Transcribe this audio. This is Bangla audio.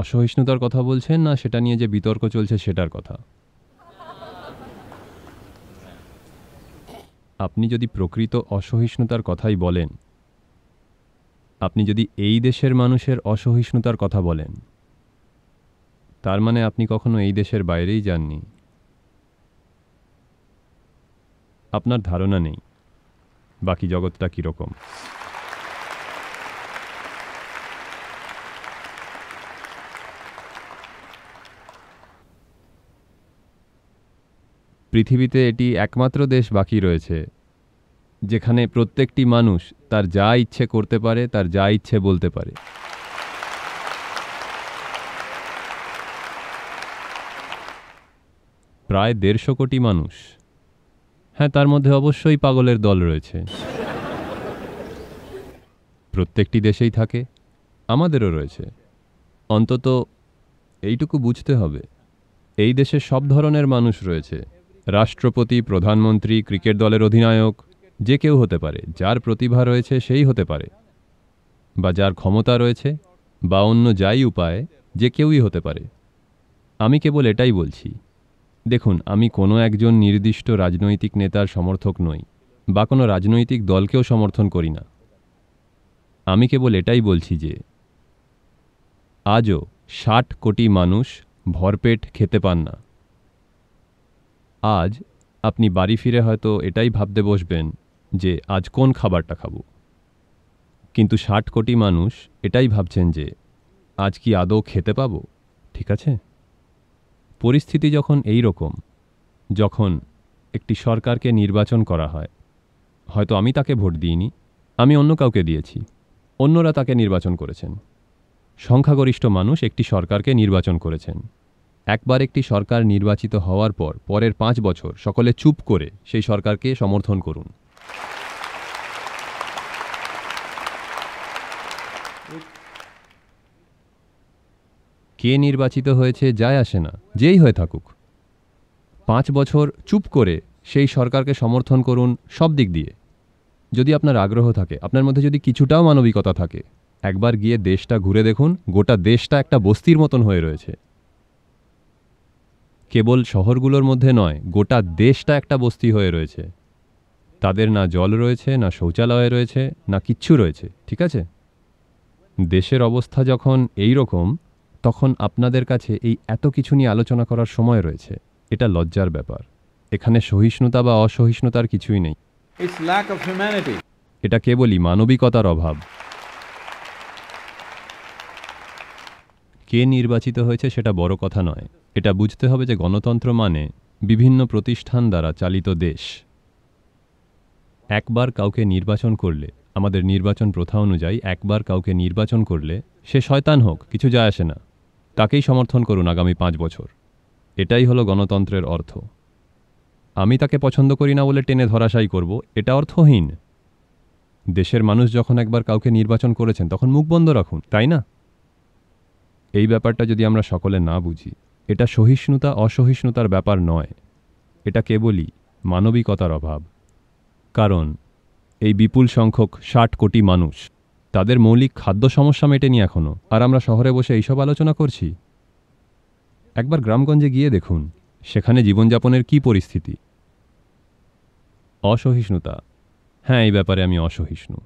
অসহিষ্ণুতার কথা বলছেন না সেটা নিয়ে যে বিতর্ক চলছে সেটার কথা আপনি যদি প্রকৃত অসহিষ্ণুতার কথাই বলেন আপনি যদি এই দেশের মানুষের অসহিষ্ণুতার কথা বলেন তার মানে আপনি কখনো এই দেশের বাইরেই যাননি আপনার ধারণা নেই বাকি জগৎটা কীরকম পৃথিবীতে এটি একমাত্র দেশ বাকি রয়েছে যেখানে প্রত্যেকটি মানুষ তার যা ইচ্ছে করতে পারে তার যা ইচ্ছে বলতে পারে প্রায় দেড়শো কোটি মানুষ হ্যাঁ তার মধ্যে অবশ্যই পাগলের দল রয়েছে প্রত্যেকটি দেশেই থাকে আমাদেরও রয়েছে অন্তত এইটুকু বুঝতে হবে এই দেশে সব ধরনের মানুষ রয়েছে রাষ্ট্রপতি প্রধানমন্ত্রী ক্রিকেট দলের অধিনায়ক যে কেউ হতে পারে যার প্রতিভা রয়েছে সেই হতে পারে বা যার ক্ষমতা রয়েছে বা অন্য যাই উপায় যে কেউই হতে পারে আমি কেবল এটাই বলছি দেখুন আমি কোনো একজন নির্দিষ্ট রাজনৈতিক নেতার সমর্থক নই বা কোনো রাজনৈতিক দলকেও সমর্থন করি না আমি কেবল এটাই বলছি যে আজও ষাট কোটি মানুষ ভরপেট খেতে পান না আজ আপনি বাড়ি ফিরে হয়তো এটাই ভাবতে বসবেন যে আজ কোন খাবারটা খাব কিন্তু ষাট কোটি মানুষ এটাই ভাবছেন যে আজ কি আদৌ খেতে পাব ঠিক আছে পরিস্থিতি যখন এই রকম যখন একটি সরকারকে নির্বাচন করা হয় হয়তো আমি তাকে ভোট দিইনি আমি অন্য কাউকে দিয়েছি অন্যরা তাকে নির্বাচন করেছেন সংখ্যাগরিষ্ঠ মানুষ একটি সরকারকে নির্বাচন করেছেন একবার একটি সরকার নির্বাচিত হওয়ার পর পরের পাঁচ বছর সকলে চুপ করে সেই সরকারকে সমর্থন করুন কে নির্বাচিত হয়েছে যায় আসে না যেই হয়ে থাকুক পাঁচ বছর চুপ করে সেই সরকারকে সমর্থন করুন সব দিক দিয়ে যদি আপনার আগ্রহ থাকে আপনার মধ্যে যদি কিছুটাও মানবিকতা থাকে একবার গিয়ে দেশটা ঘুরে দেখুন গোটা দেশটা একটা বস্তির মতন হয়ে রয়েছে কেবল শহরগুলোর মধ্যে নয় গোটা দেশটা একটা বস্তি হয়ে রয়েছে তাদের না জল রয়েছে না শৌচালয় রয়েছে না কিচ্ছু রয়েছে ঠিক আছে দেশের অবস্থা যখন এই রকম তখন আপনাদের কাছে এই এত কিছু নিয়ে আলোচনা করার সময় রয়েছে এটা লজ্জার ব্যাপার এখানে সহিষ্ণুতা বা অসহিষ্ণুতার কিছুই নেই এটা কেবলই মানবিকতার অভাব কে নির্বাচিত হয়েছে সেটা বড় কথা নয় এটা বুঝতে হবে যে গণতন্ত্র মানে বিভিন্ন প্রতিষ্ঠান দ্বারা চালিত দেশ একবার কাউকে নির্বাচন করলে আমাদের নির্বাচন প্রথা অনুযায়ী একবার কাউকে নির্বাচন করলে সে শয়তান হোক কিছু যায় আসে না তাকেই সমর্থন করুন আগামী পাঁচ বছর এটাই হলো গণতন্ত্রের অর্থ আমি তাকে পছন্দ করি না বলে টেনে ধরাশাই করব এটা অর্থহীন দেশের মানুষ যখন একবার কাউকে নির্বাচন করেছেন তখন মুখ বন্ধ রাখুন তাই না এই ব্যাপারটা যদি আমরা সকলে না বুঝি এটা সহিষ্ণুতা অসহিষ্ণুতার ব্যাপার নয় এটা কেবলই মানবিকতার অভাব কারণ এই বিপুল সংখ্যক ষাট কোটি মানুষ তাদের মৌলিক খাদ্য সমস্যা মেটেনি এখনও আর আমরা শহরে বসে এইসব আলোচনা করছি একবার গ্রামগঞ্জে গিয়ে দেখুন সেখানে জীবনযাপনের কি পরিস্থিতি অসহিষ্ণুতা হ্যাঁ এই ব্যাপারে আমি অসহিষ্ণু